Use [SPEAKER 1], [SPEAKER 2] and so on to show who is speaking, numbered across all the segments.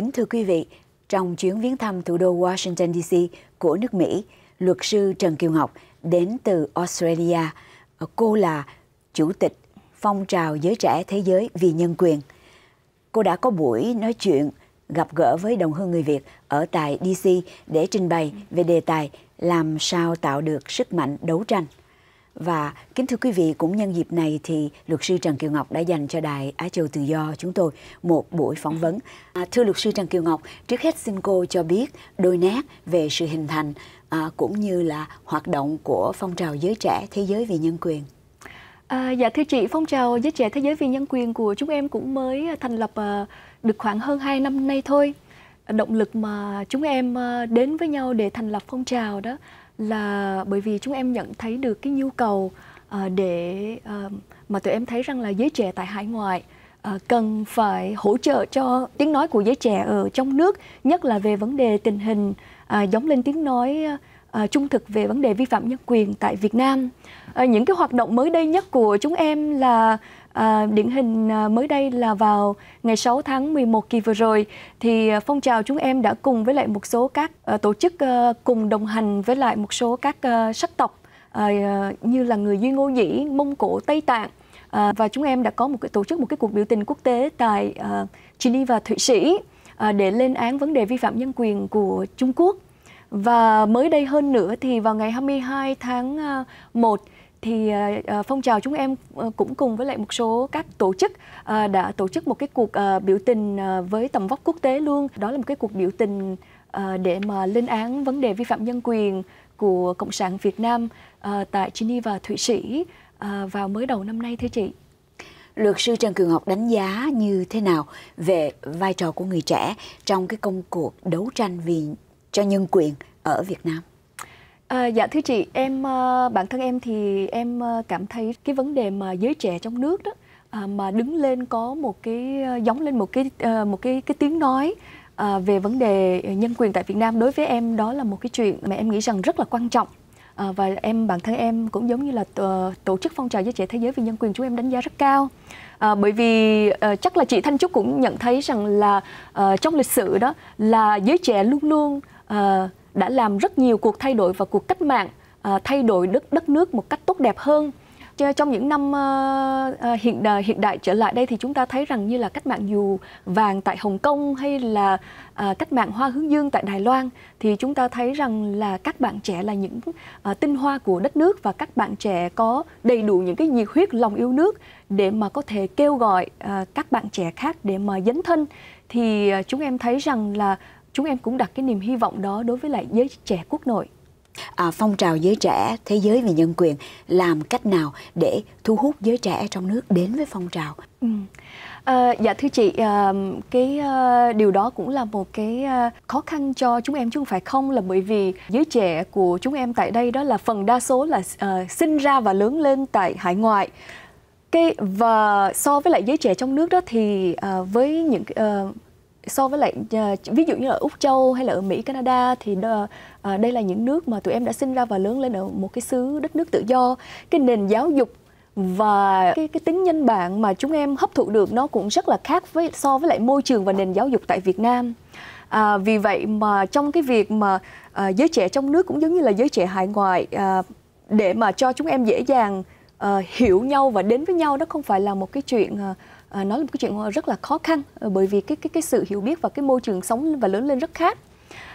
[SPEAKER 1] Kính thưa quý vị, trong chuyến viếng thăm thủ đô Washington DC của nước Mỹ, luật sư Trần Kiều Ngọc đến từ Australia. Cô là chủ tịch phong trào giới trẻ thế giới vì nhân quyền. Cô đã có buổi nói chuyện gặp gỡ với đồng hương người Việt ở tại DC để trình bày về đề tài làm sao tạo được sức mạnh đấu tranh. Và kính thưa quý vị, cũng nhân dịp này thì luật sư Trần Kiều Ngọc đã dành cho Đài Á Châu Tự Do chúng tôi một buổi phỏng vấn. À, thưa luật sư Trần Kiều Ngọc, trước hết xin cô cho biết đôi nét về sự hình thành à, cũng như là hoạt động của phong trào giới trẻ thế giới vì nhân quyền.
[SPEAKER 2] À, dạ thưa chị, phong trào giới trẻ thế giới vì nhân quyền của chúng em cũng mới thành lập à, được khoảng hơn 2 năm nay thôi. Động lực mà chúng em à, đến với nhau để thành lập phong trào đó là bởi vì chúng em nhận thấy được cái nhu cầu ờ, để ờ, mà tụi em thấy rằng là giới trẻ tại hải ngoại ờ, cần phải hỗ trợ cho tiếng nói của giới trẻ ở trong nước nhất là về vấn đề tình hình giống lên tiếng nói trung thực về vấn đề vi phạm nhân quyền tại Việt Nam. Những cái hoạt động mới đây nhất của chúng em là À, điển hình à, mới đây là vào ngày 6 tháng 11 kỳ vừa rồi thì à, phong trào chúng em đã cùng với lại một số các uh, tổ chức uh, cùng đồng hành với lại một số các uh, sắc tộc như là người Duy Ngô Dĩ Mông Cổ, Tây Tạng và chúng em đã có một cái tổ chức một cái cuộc biểu tình quốc tế tại Geneva, Thụy Sĩ để lên án vấn đề vi phạm nhân quyền của Trung Quốc. Và mới đây hơn nữa thì vào ngày 22 tháng 1 thì ờ, ờ, phong trào chúng em ờ, cũng cùng với lại một số các tổ chức đã tổ chức một cái cuộc biểu tình với tầm vóc quốc tế luôn. Đó là một cái cuộc biểu tình để mà lên án vấn đề vi phạm nhân quyền của Cộng sản Việt Nam tại Geneva, Thụy Sĩ vào mới đầu năm nay thưa
[SPEAKER 1] chị. Luật sư Trần Cường Ngọc đánh giá như thế nào về vai trò của người trẻ trong cái công cuộc đấu tranh vì cho nhân quyền ở Việt Nam?
[SPEAKER 2] À, dạ thưa chị, em ờ, bản thân em thì em ờ, cảm thấy cái vấn đề mà giới trẻ trong nước đó à, mà đứng lên có một cái ờ, giống lên một cái một cái cái tiếng nói à, về vấn đề nhân quyền tại Việt Nam đối với em đó là một cái chuyện mà em nghĩ rằng rất là quan trọng à, và em bản thân em cũng giống như là tổ chức phong trào giới trẻ thế giới vì nhân quyền chúng em đánh giá rất cao à, bởi vì à, chắc là chị Thanh Trúc cũng nhận thấy rằng là à, trong lịch sử đó là giới trẻ luôn luôn à, đã làm rất nhiều cuộc thay đổi và cuộc cách mạng à, thay đổi đất đất nước một cách tốt đẹp hơn trong những năm uh, hiện đại, ờ, hiện đại trở lại đây thì chúng ta thấy rằng như là cách mạng dù vàng tại Hồng Kông hay là uh, cách mạng hoa hướng dương tại Đài Loan thì chúng ta thấy rằng là các bạn trẻ là những uh, tinh hoa của đất nước và các bạn trẻ có đầy đủ những cái nhiệt huyết lòng yêu nước để mà có thể kêu gọi các bạn trẻ khác để mà dấn thân thì chúng em thấy rằng là chúng em cũng đặt cái niềm hy vọng đó đối với lại giới trẻ quốc nội
[SPEAKER 1] à, phong trào giới trẻ thế giới về nhân quyền làm cách nào để thu hút giới trẻ trong nước đến với phong trào
[SPEAKER 2] ừ. à, dạ thưa chị à, cái à, điều đó cũng là một cái à, khó khăn cho chúng em chứ không phải không là bởi vì giới trẻ của chúng em tại đây đó là phần đa số là à, sinh ra và lớn lên tại hải ngoại cái và so với lại giới trẻ trong nước đó thì à, với những à, so với lại ờ, ví dụ như ở úc châu hay là ở mỹ canada thì ờ, đây là những nước mà tụi em đã sinh ra và lớn lên ở một cái xứ đất nước tự do cái nền giáo dục và cái, cái tính nhân bản mà chúng em hấp thụ được nó cũng rất là khác với so với lại môi trường và nền giáo dục tại việt nam à, vì vậy mà trong cái việc mà à, giới trẻ trong nước cũng giống như là giới trẻ hải ngoại à, để mà cho chúng em dễ dàng à, hiểu nhau và đến với nhau đó không phải là một cái chuyện à, à, ờ, nó là một cái chuyện rất là khó khăn ờ, bởi vì cái cái cái sự hiểu biết và cái môi trường sống và lớn lên rất khác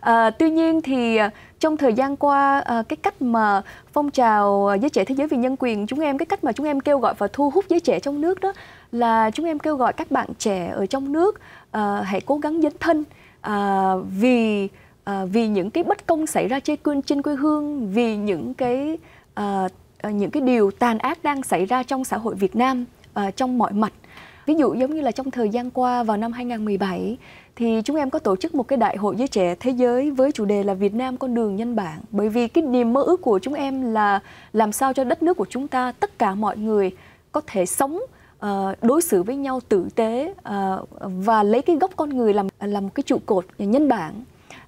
[SPEAKER 2] À, tuy nhiên thì trong thời gian qua cái cách mà phong trào giới trẻ thế giới vì nhân quyền chúng em cái cách mà chúng em kêu gọi và thu hút giới trẻ trong nước đó là chúng em kêu gọi các bạn trẻ ở trong nước à, hãy cố gắng dấn thân à, vì à, vì những cái bất công xảy ra trên quê trên quê hương vì những cái à, những cái điều tàn ác đang xảy ra trong xã hội Việt Nam à, trong mọi mặt Ví dụ giống như là trong thời gian qua vào năm 2017 thì chúng em có tổ chức một cái đại hội giới trẻ thế giới với chủ đề là Việt Nam con đường nhân bản. Bởi vì cái niềm mơ ước của chúng em là làm sao cho đất nước của chúng ta tất cả mọi người có thể sống ờ, đối xử với nhau tử tế ờ, và lấy cái gốc con người làm làm một cái trụ cột nhân bản.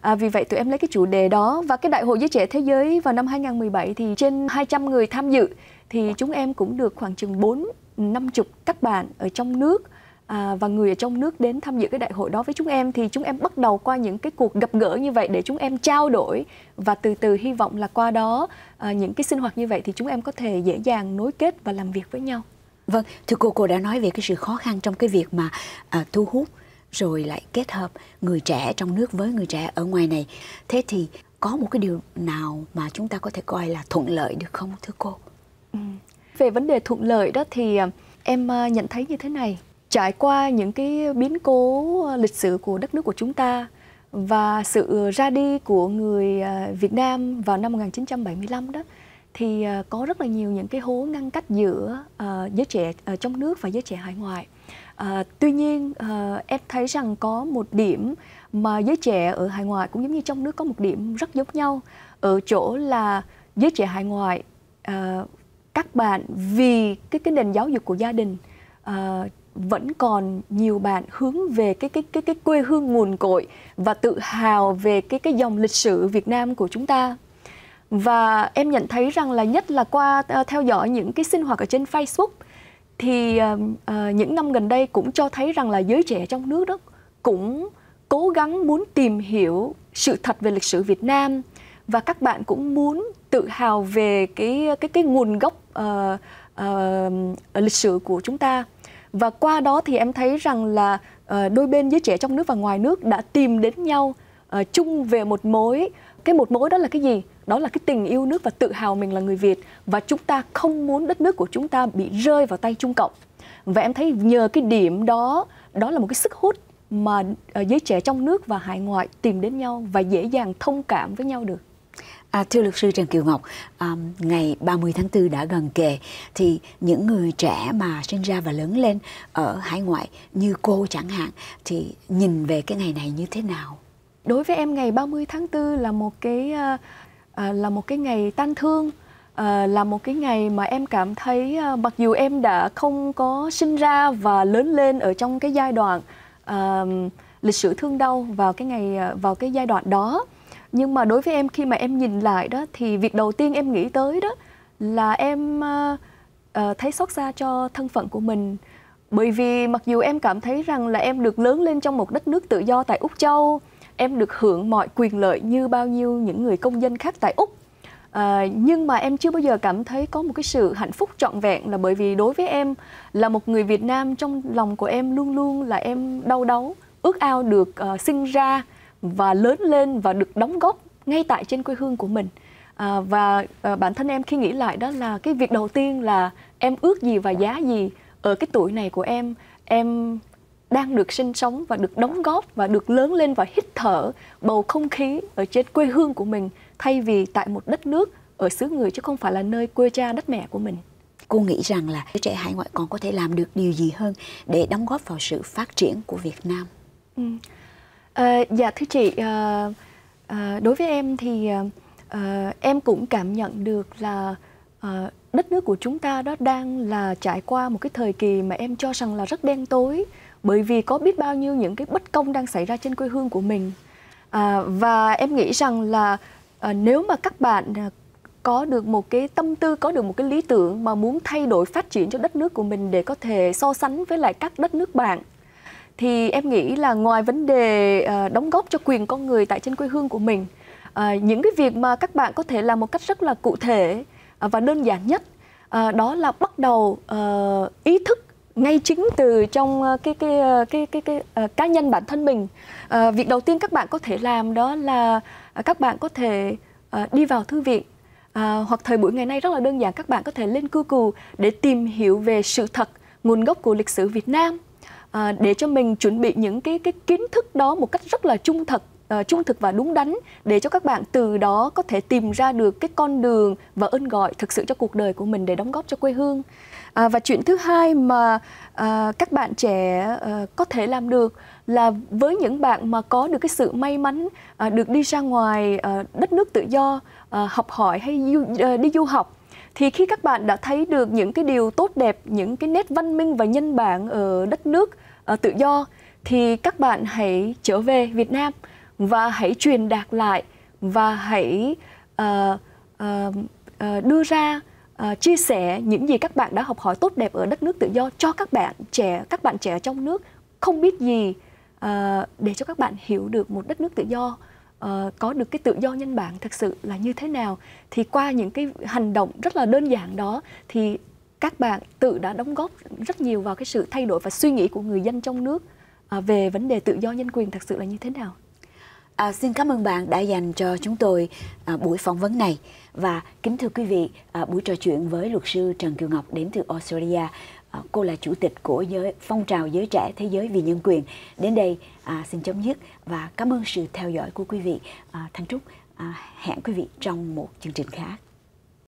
[SPEAKER 2] À, vì vậy tụi em lấy cái chủ đề đó và cái đại hội giới trẻ thế giới vào năm 2017 thì trên 200 người tham dự thì chúng em cũng được khoảng chừng 4 50 các bạn ở trong nước à, và người ở trong nước đến tham dự cái đại hội đó với chúng em thì chúng em bắt đầu qua những cái cuộc gặp gỡ như vậy để chúng em trao đổi và từ từ hy vọng là qua đó à, những cái sinh hoạt như vậy thì chúng em có thể dễ dàng nối kết và làm việc với nhau. Vâng, thưa cô cô đã nói về cái sự khó khăn trong cái việc mà à, thu hút rồi lại kết hợp
[SPEAKER 1] người trẻ trong nước với người trẻ ở ngoài này. Thế thì có một cái điều nào mà chúng ta có thể coi là thuận
[SPEAKER 2] lợi được không thưa cô? Ừ, về vấn đề thuận lợi đó thì ờ, em ờ, nhận thấy như thế này. Trải qua những cái biến cố ờ, lịch sử của đất nước của chúng ta và sự ra đi của người Việt Nam vào năm 1975 đó thì có rất là nhiều những cái hố ngăn cách giữa giới trẻ trong nước và giới trẻ hải ngoại. À, tuy nhiên à, em thấy rằng có một điểm mà giới trẻ ở hải ngoại cũng giống như trong nước có một điểm rất giống nhau ở chỗ là giới trẻ hải ngoại à, các bạn vì cái cái nền giáo dục của gia đình uh, vẫn còn nhiều bạn hướng về cái cái cái cái quê hương nguồn cội và tự hào về cái cái dòng lịch sử Việt Nam của chúng ta và em nhận thấy rằng là nhất là qua uh, theo dõi những cái sinh hoạt ở trên Facebook thì uh, uh, những năm gần đây cũng cho thấy rằng là giới trẻ trong nước đó cũng cố gắng muốn tìm hiểu sự thật về lịch sử Việt Nam và các bạn cũng muốn tự hào về cái cái cái nguồn gốc uh, uh, lịch sử của chúng ta và qua đó thì em thấy rằng là uh, đôi bên giới trẻ trong nước và ngoài nước đã tìm đến nhau uh, chung về một mối cái một mối đó là cái gì đó là cái tình yêu nước và tự hào mình là người Việt và chúng ta không muốn đất nước của chúng ta bị rơi vào tay Trung Cộng và em thấy nhờ cái điểm đó đó là một cái sức hút mà giới trẻ trong nước và hải ngoại tìm đến nhau và dễ dàng thông cảm với nhau được À, thưa luật sư Trần
[SPEAKER 1] Kiều Ngọc, à, ngày 30 tháng 4 đã gần kề thì những người trẻ mà sinh ra và lớn lên ở hải ngoại như cô chẳng hạn thì nhìn về cái ngày này như thế nào?
[SPEAKER 2] Đối với em ngày 30 tháng 4 là một cái à, à, là một cái ngày tan thương, à, là một cái ngày mà em cảm thấy à, mặc dù em đã không có sinh ra và lớn lên ở trong cái giai đoạn à, lịch sử thương đau vào cái ngày à, vào cái giai đoạn đó nhưng mà đối với em khi mà em nhìn lại đó thì việc đầu tiên em nghĩ tới đó là em uh, thấy xót xa cho thân phận của mình bởi vì mặc dù em cảm thấy rằng là em được lớn lên trong một đất nước tự do tại úc châu em được hưởng mọi quyền lợi như bao nhiêu những người công dân khác tại úc À, nhưng mà em chưa bao giờ cảm thấy có một cái sự hạnh phúc trọn vẹn là bởi vì đối với em là một người Việt Nam trong lòng của em luôn luôn là em đau đớn ước ao được uh, sinh ra và lớn lên và được đóng góp ngay tại trên quê hương của mình à, và à, bản thân em khi nghĩ lại đó là cái việc đầu tiên là em ước gì và giá gì ở cái tuổi này của em em đang được sinh sống và được đóng góp và được lớn lên và hít thở bầu không khí ở trên quê hương của mình thay vì tại một đất nước ở xứ người chứ không phải là nơi quê cha đất mẹ của mình cô nghĩ rằng là trẻ hải ngoại còn có thể
[SPEAKER 1] làm được điều gì hơn để đóng góp vào sự phát triển của Việt Nam?
[SPEAKER 2] Ừ. À, dạ thưa chị, à, à, đối với em thì à, em cũng cảm nhận được là à, đất nước của chúng ta đó đang là trải qua một cái thời kỳ mà em cho rằng là rất đen tối bởi vì có biết bao nhiêu những cái bất công đang xảy ra trên quê hương của mình à, và em nghĩ rằng là à, nếu mà các bạn có được một cái tâm tư có được một cái lý tưởng mà muốn thay đổi phát triển cho đất nước của mình để có thể so sánh với lại các đất nước bạn thì em nghĩ là ngoài vấn đề ờ, đóng góp cho quyền con người tại trên quê hương của mình ờ, những cái việc mà các bạn có thể làm một cách rất là cụ thể ờ, và đơn giản nhất đó là bắt đầu ý thức ngay chính từ trong cái cái cái cái, cái, cái cá nhân bản thân mình việc đầu tiên các bạn có thể làm đó là các bạn có thể đi vào thư viện à, hoặc thời buổi ngày nay rất là đơn giản các bạn có thể lên Google để tìm hiểu về sự thật nguồn gốc của lịch sử Việt Nam Ờ, để cho mình chuẩn bị những cái cái kiến thức đó một cách rất là trung thực uh, trung thực và đúng đắn để cho các bạn từ đó có thể tìm ra được cái con đường và ơn gọi thực sự cho cuộc đời của mình để đóng góp cho quê hương à, và chuyện thứ hai mà à, các bạn trẻ à, có thể làm được là với những bạn mà có được cái sự may mắn à, được đi ra ngoài à, đất nước tự do à, học hỏi hay du, à, đi du học thì khi các bạn đã thấy được những cái điều tốt đẹp những cái nét văn minh và nhân bản ở đất nước ở ờ, tự do thì các bạn hãy trở về Việt Nam và hãy truyền đạt lại và hãy uh, uh, uh, đưa ra uh, chia sẻ những gì các bạn đã học hỏi tốt đẹp ở đất nước tự do cho các bạn trẻ các bạn trẻ trong nước không biết gì uh, để cho các bạn hiểu được một đất nước tự do uh, có được cái tự do nhân bản thực sự là như thế nào thì qua những cái hành động rất là đơn giản đó thì các bạn tự đã đóng góp rất nhiều vào cái sự thay đổi và suy nghĩ của người dân trong nước uh, về vấn đề tự do nhân quyền thực sự là như thế nào
[SPEAKER 1] À, xin cảm ơn bạn đã dành cho chúng tôi à, buổi phỏng vấn này và kính thưa quý vị à, buổi trò chuyện với luật sư Trần Kiều Ngọc đến từ Australia Ờ, cô là chủ tịch của giới phong trào giới trẻ thế giới vì nhân quyền đến đây à, xin chấm dứt và cảm ơn sự theo dõi của quý vị à, thanh trúc à, hẹn quý vị trong một chương trình khác